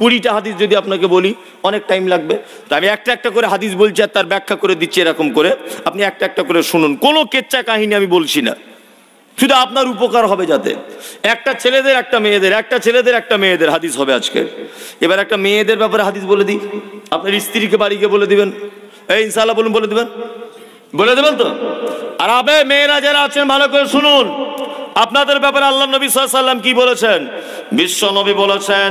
কুড়িটা হাদিস যদি আপনাকে বলি অনেক টাইম লাগবে তো আমি একটা একটা করে হাদিস বলছি আর তার ব্যাখ্যা করে দিচ্ছি এরকম করে আপনি একটা একটা করে শুনুন কোনো কেচ্চা কাহিনী আমি বলছি না শুধু আপনার উপকার হবে যাতে একটা ছেলেদের একটা মেয়েদের একটা ছেলেদের একটা মেয়েদের হাদিস হবে আজকে এবার একটা মেয়েদের ব্যাপারে হাদিস বলে দিই আপনার স্ত্রীকে বাড়ি গিয়ে বলে দিবেন এই ইনশাল্লাহ বলুন বলে দেবেন বলে দেবেন তো আর আপনি মেয়েরা যারা আছেন ভালো করে শুনুন আপনাদের ব্যাপারে আল্লাহ নবী সাল্লাম কি বলেছেন বিশ্ব নবী বলেছেন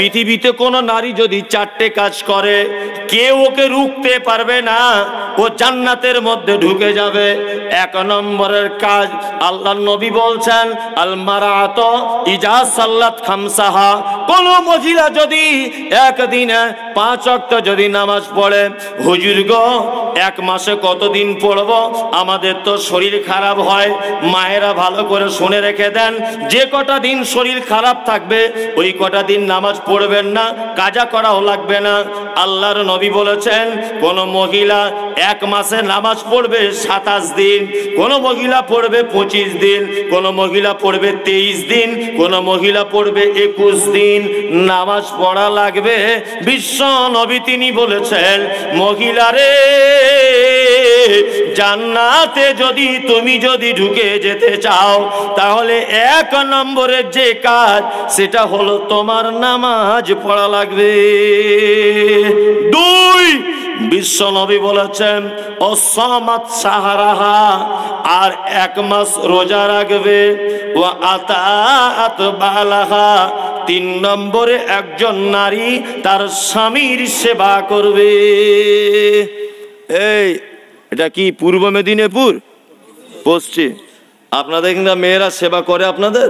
পৃথিবীতে কোনো নারী যদি চারটে কাজ করে কেউ ওকে রুখতে পারবে না ও জান্নাতের মধ্যে ঢুকে যাবে এক নম্বরের কাজ আল্লাহ নবী বলছেন আলমারাত ইজা সাল্লাত খামসাহা কোন মহিলা যদি একদিনে পাঁচ অক্ত যদি নামাজ পড়ে হুজুর গো এক মাসে কতদিন পড়ব আমাদের তো শরীর খারাপ হয় মায়েরা ভালো করে শুনে রেখে দেন যে কটা দিন শরীর খারাপ থাকবে ওই কটা দিন নামাজ পড়বেন না কাজা করাও লাগবে না আল্লাহর নবী বলেছেন কোন মহিলা এক মাসে নামাজ পড়বে সাতাশ দিন কোন মহিলা পড়বে পঁচিশ দিন কোন মহিলা পড়বে তেইশ দিন কোন মহিলা পড়বে একুশ দিন নামাজ পড়া লাগবে বিশ্ব নবী তিনি বলেছেন মহিলারে জান্নাতে যদি তুমি যদি ঢুকে যেতে চাও তাহলে এক নম্বরের যে কাজ সেটা হলো তোমার নামাজ নামাজ পড়া লাগবে দুই বিশ্ব নবী বলেছেন অসমাত সাহারাহা আর এক মাস রোজা রাখবে ও আতাহাত বালাহা তিন নম্বরে একজন নারী তার স্বামীর সেবা করবে এই এটা কি পূর্ব মেদিনীপুর পশ্চিম আপনাদের কিন্তু মেয়েরা সেবা করে আপনাদের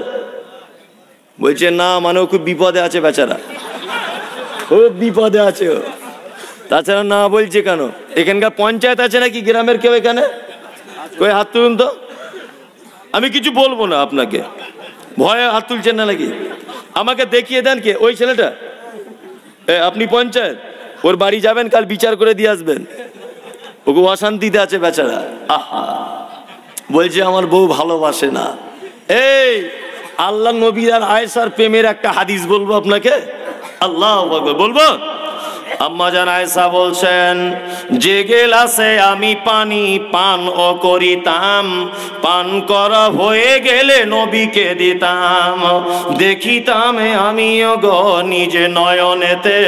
বলছে না মানে ও খুব বিপদে আছে বেচারা ও বিপদে আছে ও তাছাড়া না বলছে কেন এখানকার পঞ্চায়েত আছে নাকি গ্রামের কেউ এখানে কই হাত তুলুন তো আমি কিছু বলবো না আপনাকে ভয়ে হাত তুলছেন না নাকি আমাকে দেখিয়ে দেন কে ওই ছেলেটা আপনি পঞ্চায়েত ওর বাড়ি যাবেন কাল বিচার করে দিয়ে আসবেন ওকে অশান্তিতে আছে বেচারা আহা বলছে আমার বউ ভালোবাসে না এই আল্লাহ নবীর আর আয়েসার প্রেমের একটা হাদিস বলবো আপনাকে আল্লাহ বলবো আম্মা জানায়সা বলছেন যে গেলাসে আমি পানি পান ও করিতাম পান করা হয়ে গেলে নবীকে দিতাম দেখিতাম আমিও গ নিজে নয়নেতে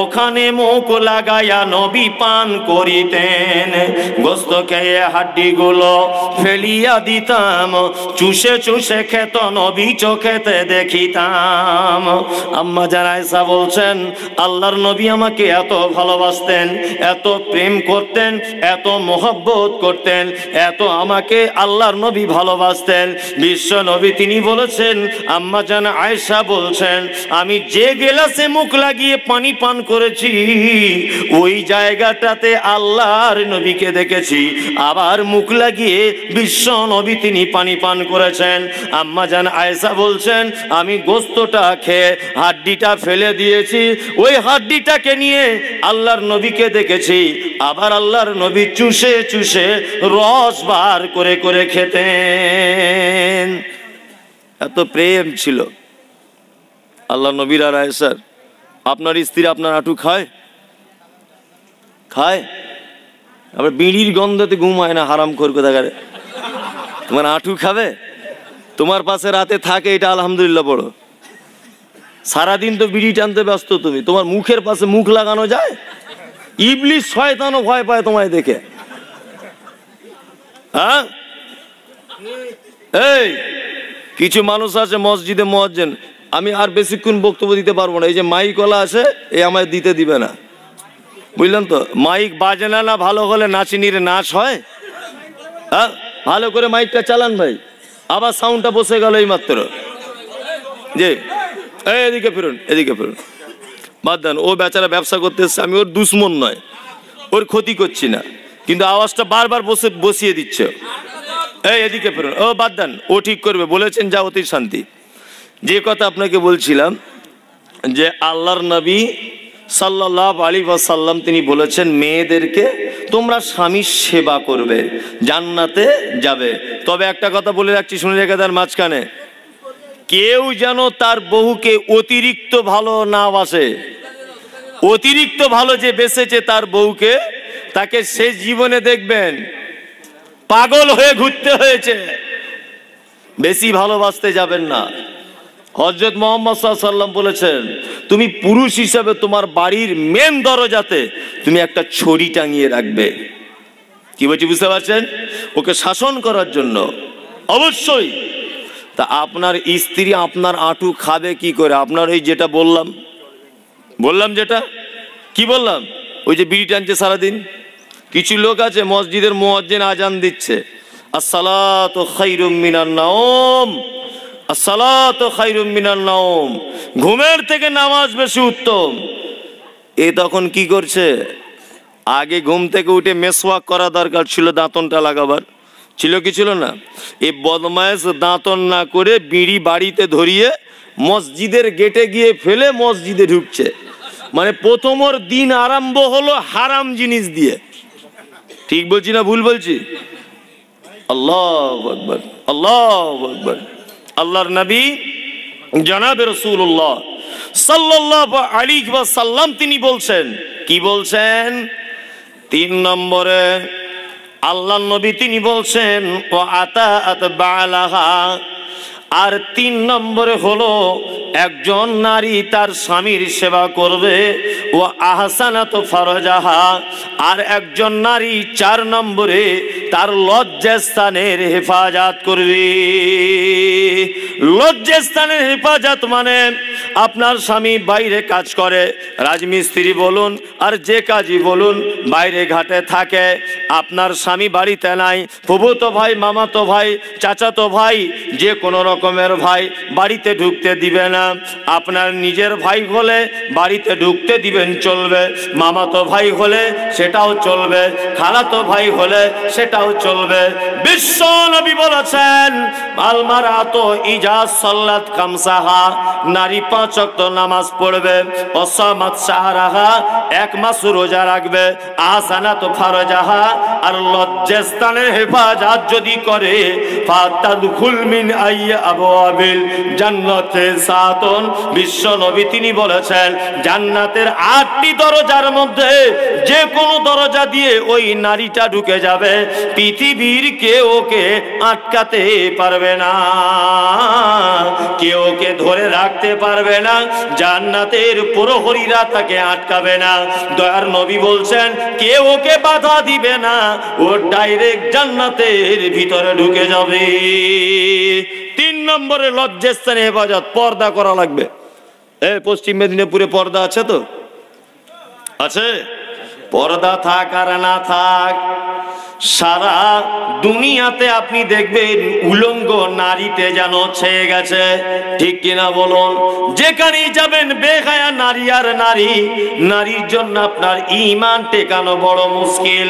ওখানে মুখ লাগাইয়া নবী পান করিতেন গোস্ত খেয়ে হাড্ডিগুলো ফেলিয়া দিতাম চুষে চুষে খেত নবী চোখেতে দেখিতাম আম্মা জানায়সা বলছেন আল্লাহর নবী আমাকে নবীকে এত ভালোবাসতেন এত প্রেম করতেন এত মহব্বত করতেন এত আমাকে আল্লাহর নবী ভালোবাসতেন বিশ্ব নবী তিনি বলেছেন আম্মা জান আয়সা বলছেন আমি যে গেলাসে মুখ লাগিয়ে পানি পান করেছি ওই জায়গাটাতে আল্লাহর নবীকে দেখেছি আবার মুখ লাগিয়ে বিশ্ব নবী তিনি পানি পান করেছেন আম্মা জান আয়সা বলছেন আমি গোস্তটা খেয়ে হাড্ডিটা ফেলে দিয়েছি ওই হাড্ডিটাকে নিয়ে দিয়ে আল্লাহর নবীকে দেখেছি আবার আল্লাহর নবী চুষে চুষে রস বার করে করে খেতেন এত প্রেম ছিল আল্লাহ নবীর আর স্যার আপনার স্ত্রী আপনার হাঁটু খায় খায় আবার বিড়ির গন্ধতে ঘুম হয় না হারাম করবে দেখারে তোমার হাঁটু খাবে তোমার পাশে রাতে থাকে এটা আলহামদুলিল্লাহ বড় সারাদিন তো বিড়ি টানতে ব্যস্ত তুমি তোমার মুখের পাশে মুখ লাগানো যায় ইবলিশ শয়তানও ভয় পায় তোমায় দেখে হ্যাঁ এই কিছু মানুষ আছে মসজিদে মহাজ্জেন আমি আর বেশিক্ষণ বক্তব্য দিতে পারবো না এই যে মাইকলা আছে এ আমায় দিতে দিবে না বুঝলেন তো মাইক বাজে না না ভালো হলে নাচিনির নাচ হয় হ্যাঁ ভালো করে মাইকটা চালান ভাই আবার সাউন্ডটা বসে গেল এই মাত্র যে এদিকে ফেরুন এদিকে ফেরুন বাদ দেন ও বেচারা ব্যবসা করতে এসছে আমি ওর দুশ্মন নয় ওর ক্ষতি করছি না কিন্তু আওয়াজটা বারবার বসে বসিয়ে দিচ্ছে এই এদিকে ফেরুন ও বাদ দেন ও ঠিক করবে বলেছেন যা অতি শান্তি যে কথা আপনাকে বলছিলাম যে আল্লাহর নবী সাল্লাহ আলী সাল্লাম তিনি বলেছেন মেয়েদেরকে তোমরা স্বামীর সেবা করবে জান্নাতে যাবে তবে একটা কথা বলে রাখছি শুনে রেখে তার মাঝখানে কেউ যেন তার বহুকে অতিরিক্ত ভালো না বাসে অতিরিক্ত ভালো যে বেসেছে তার বউকে তাকে সে জীবনে দেখবেন পাগল হয়ে ঘুরতে হয়েছে বেশি ভালোবাসতে যাবেন না হজরত মোহাম্মদ সাল্লাম বলেছেন তুমি পুরুষ হিসাবে তোমার বাড়ির মেন দরজাতে তুমি একটা ছড়ি টাঙিয়ে রাখবে কি বলছি বুঝতে পারছেন ওকে শাসন করার জন্য অবশ্যই তা আপনার স্ত্রী আপনার আঁটু খাবে কি করে আপনার ওই যেটা বললাম বললাম যেটা কি বললাম ওই যে বিড়ি টানছে সারাদিন কিছু লোক আছে মসজিদের মোয়াজ্জেন আজান দিচ্ছে নাওম নাওম ঘুমের থেকে নামাজ বেশি উত্তম এ তখন কি করছে আগে ঘুম থেকে উঠে মেসওয়াক করা দরকার ছিল দাঁতনটা লাগাবার ছিল কি ছিল না এ বদমায়েস দাঁতন না করে বিড়ি বাড়িতে ধরিয়ে মসজিদের গেটে গিয়ে ফেলে মসজিদে ঢুকছে মানে প্রথম ওর দিন আরম্ভ হলো হারাম জিনিস দিয়ে ঠিক বলছি না ভুল বলছি আল্লাহ আকবর আল্লাহ আল্লাহর নবী জনাব রসুল্লাহ সাল্লাহ আলী সাল্লাম তিনি বলছেন কি বলছেন তিন নম্বরে আল্লাহ নবী তিনি বলছেন ও আতা আত বালাহা আর তিন নম্বরে হলো একজন নারী তার স্বামীর সেবা করবে ও আহসানা তো ফরজাহা আর একজন নারী চার নম্বরে তার লজ্জাস্থানের হেফাজত করবে লজ্জাস্থানের হেফাজত মানে আপনার স্বামী বাইরে কাজ করে রাজমিস্ত্রি বলুন আর যে কাজই বলুন বাইরে ঘাটে থাকে আপনার স্বামী বাড়িতে নাই তো ভাই মামাতো ভাই চাচাতো ভাই যে কোনো রকম রকমের ভাই বাড়িতে ঢুকতে দিবে না আপনার নিজের ভাই হলে বাড়িতে ঢুকতে দিবেন চলবে মামা তো ভাই হলে সেটাও চলবে খালা তো ভাই হলে সেটাও চলবে বিশ্ব নবী বলেছেন আলমারা তো ইজাজ সল্লাদ কামসাহা নারী পাঁচ অক্ত নামাজ পড়বে অসামাত সাহারাহা এক মাস রোজা রাখবে আহসানা তো ফারজাহা আর লজ্জাস্তানের হেফাজত যদি করে ফাতাদ খুলমিন আইয়া আবুয়াবিল জান্নাতে সাতন বিশ্ব নবী তিনি বলেছেন জান্নাতের আটটি দরজার মধ্যে যে কোনো দরজা দিয়ে ওই নারীটা ঢুকে যাবে পৃথিবীর কেউ ওকে আটকাতে পারবে না কেউ ওকে ধরে রাখতে পারবে না জান্নাতের প্রহরীরা তাকে আটকাবে না দয়ার নবী বলছেন কেউ ওকে বাধা দিবে না ও ডাইরেক্ট জান্নাতের ভিতরে ঢুকে যাবে তিন নম্বরে লজ্জাস্থানে হেফাজত পর্দা করা লাগবে এ পশ্চিম মেদিনীপুরে পর্দা আছে তো আছে পর্দা থাক আর না থাক সারা দুনিয়াতে আপনি দেখবেন উলঙ্গ নারীতে যেন ছেয়ে গেছে ঠিক কিনা বলুন যেখানেই যাবেন বেগায়া নারী আর নারী নারীর জন্য আপনার ইমান টেকানো বড় মুশকিল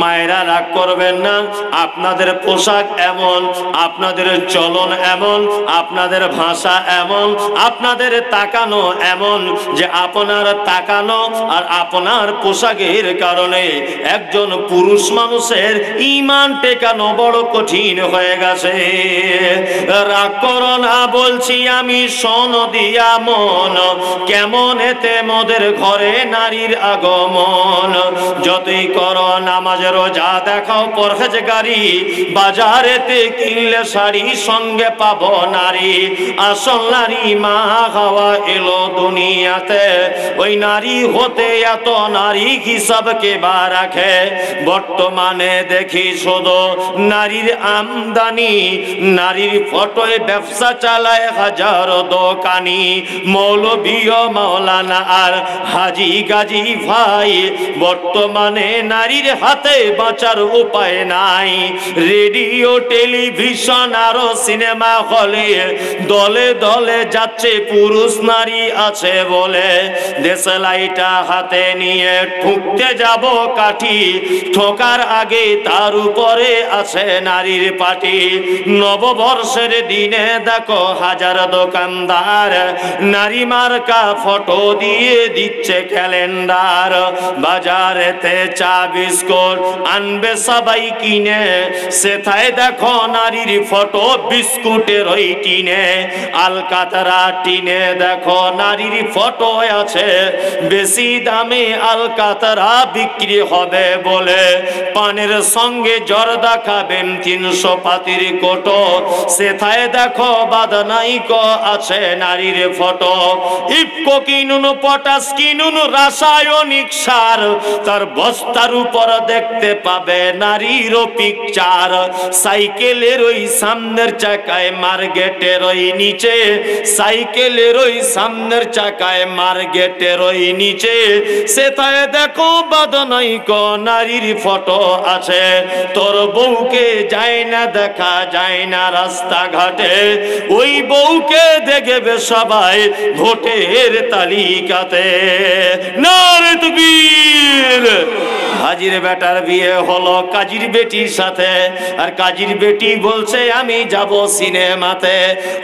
মায়েরা রাগ করবেন না আপনাদের পোশাক এমন আপনাদের চলন এমন আপনাদের ভাষা এমন আপনাদের তাকানো এমন যে আপনার তাকানো আর আপনার পোশাকের কারণে একজন পুরুষ মানুষের তাদের ইমান টেকানো বড় কঠিন হয়ে গেছে রাগ করো না বলছি আমি সন দিয়া মন কেমন এতে মোদের ঘরে নারীর আগমন যতই করো নামাজ যা দেখাও পরহেজ গাড়ি বাজারেতে কিনলে শাড়ি সঙ্গে পাব নারী আসল নারী মা হাওয়া এলো দুনিয়াতে ওই নারী হতে এত নারী হিসাব কে বা রাখে বর্তমানে দেখি শুধু নারীর আমদানি নারীর ফটোয় ব্যবসা চালায় হাজার দোকানি মৌলবীয় মৌলানা আর হাজি গাজি ভাই বর্তমানে নারীর হাতে বাঁচার উপায় নাই রেডিও টেলিভিশন আরো সিনেমা হলে দলে দলে যাচ্ছে পুরুষ নারী আছে বলে দেশলাইটা হাতে নিয়ে ঠুকতে যাব কাঠি ঠোকার আগে তার উপরে আছে নারীর পাটি নববর্ষের দিনে দেখো হাজার দোকানদার নারী মার্কা ফটো দিয়ে দিচ্ছে ক্যালেন্ডার বাজারেতে চা বিস্কুট আনবে সবাই কিনে সেথায় দেখো নারীর ফটো বিস্কুটের ওই টিনে আলকাতরা টিনে দেখো নারীর ফটো আছে বেশি দামে আলকাতারা বিক্রি হবে বলে পানের সঙ্গে জ্বর খাবেন তিনশো পাতির কোটো সেথায় দেখো বাদনাইক আছে নারীর ফটো ইপকো কিনুন পটাশ কিনুন রাসায়নিক সার তার বস্তার উপর দেখতে পাবে নারীরও পিকচার সাইকেলের ওই সামনের চাকায় মার্কেটের ওই নিচে সাইকেলের ওই সামনের চাকায় মার্কেটের ওই নিচে সেথায় দেখো বাদনাইক নারীর ফটো আছে আছে তোর বউকে যায় না দেখা যায় না রাস্তা ঘাটে ওই বউকে দেখবে সবাই ভোটের তালিকাতে নারে তুবীর হাজির বেটার বিয়ে হলো কাজীর বেটির সাথে আর কাজীর বেটি বলছে আমি যাব সিনেমাতে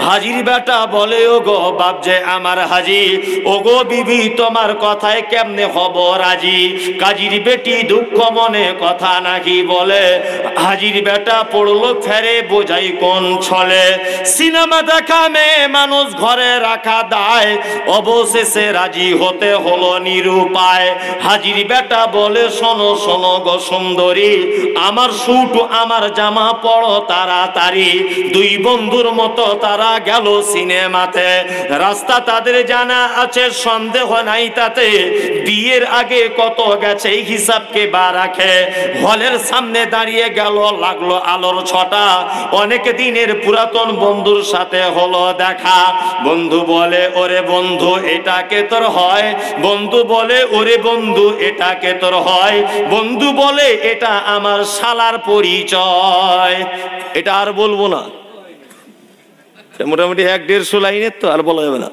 হাজির বেটা বলে ও গো বাপ যে আমার হাজি ও গো বিবি তোমার কথায় কেমনে হব রাজি কাজীর বেটি দুঃখ মনে কথা নাকি কি বলে হাজির বেটা পড়লো ফেরে বোঝাই কোন ছলে সিনেমা দেখা মেয়ে মানুষ ঘরে রাখা দায় অবশেষে রাজি হতে হলো নিরুপায় হাজির বেটা বলে শোনো শোনো গো সুন্দরী আমার স্যুট আমার জামা পড়ো তাড়াতাড়ি দুই বন্ধুর মতো তারা গেল সিনেমাতে রাস্তা তাদের জানা আছে সন্দেহ নাই তাতে বিয়ের আগে কত গেছে হিসাবকে বা রাখে হলের সামনে দাঁড়িয়ে গেল লাগলো আলোর ছটা অনেক দিনের পুরাতন বন্ধুর সাথে হলো দেখা বন্ধু বলে ওরে বন্ধু এটাকে তোর হয় বন্ধু বলে ওরে বন্ধু এটাকে তোর হয় বন্ধু বলে এটা আমার শালার পরিচয় এটা আর বলবো না মোটামুটি এক দেড়শো লাইনের তো আর বলা যাবে না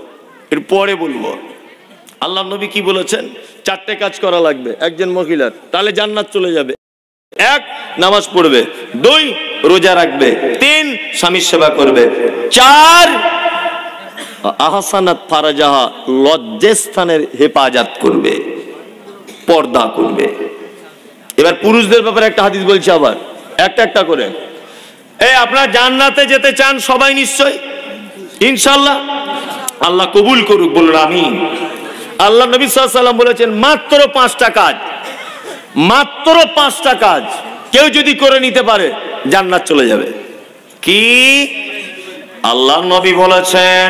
এর পরে বলবো আল্লাহ নবী কি বলেছেন চারটে কাজ করা লাগবে একজন মহিলার তাহলে জান্নাত চলে যাবে এক নামাজ পড়বে দুই রোজা রাখবে তিন স্বামীর সেবা করবে চার আহসানাত ফারাজাহা লজ্জাস্থানের হেফাজত করবে পর্দা করবে এবার পুরুষদের ব্যাপারে একটা হাদিস বলছি আবার একটা একটা করে এই আপনারা জান্নাতে যেতে চান সবাই নিশ্চয় ইনশাল্লাহ আল্লাহ কবুল করুক বলুন আমি আল্লাহ নবী সাল্লাম বলেছেন মাত্র পাঁচটা কাজ মাত্র পাঁচটা কাজ কেউ যদি করে নিতে পারে জান্নাত চলে যাবে কি আল্লাহ নবী বলেছেন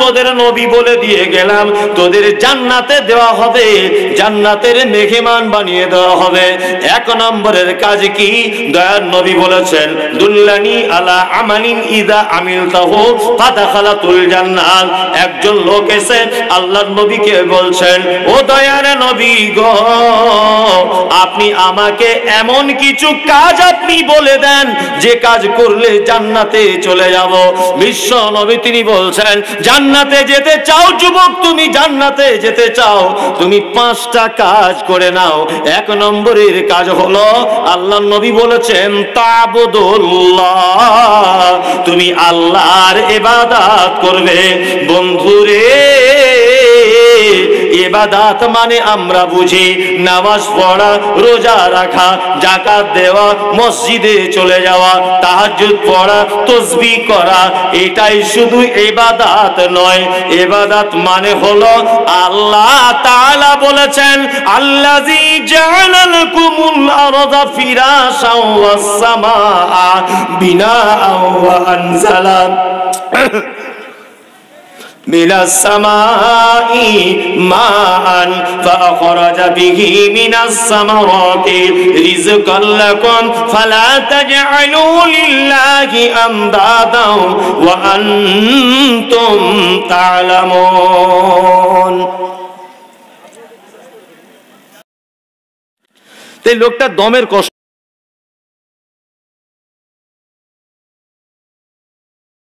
তোদের নবী বলে দিয়ে গেলাম তোদের জান্নাতে দেওয়া হবে জান্নাতের বানিয়ে দেওয়া হবে এক নম্বরের কাজ কি দয়ার নবী বলেছেন দুল্লানি আলা ইদা একজন লোক এসে আল্লাহর নবীকে বলছেন ও দয়ার নবী গো আপনি আমাকে এমন কিছু কাজ আপনি বলে দেন যে কাজ করলে জান্নাতে চলে যাবো বিশ্ব নবী তিনি বলছেন জান্নাতে যেতে চাও যুবক তুমি জান্নাতে যেতে চাও তুমি পাঁচটা কাজ করে নাও এক নম্বরের কাজ হলো আল্লাহ নবী বলেছেন তাবুদুল্লাহ তুমি আল্লাহর এবাদাত করবে বন্ধু ইবাদাত মানে আমরা বুঝি নামাজ পড়া রোজা রাখা জাকাত দেওয়া মসজিদে চলে যাওয়া তাহাজুদ পড়া তসবি করা এটাই শুধু এবাদাত নয় এবাদাত মানে হলো আল্লাহ তাআলা বলেছেন আল্লাযী জালালকুমুল আরদা ফিরাশাও ওয়াস সামা বিনা ওয়া আনজালা من السماء ماء فأخرج به من الثمرات رزقا لكم فلا تجعلوا لله أندادا وأنتم تعلمون তাই লোকটা দমের কষ্ট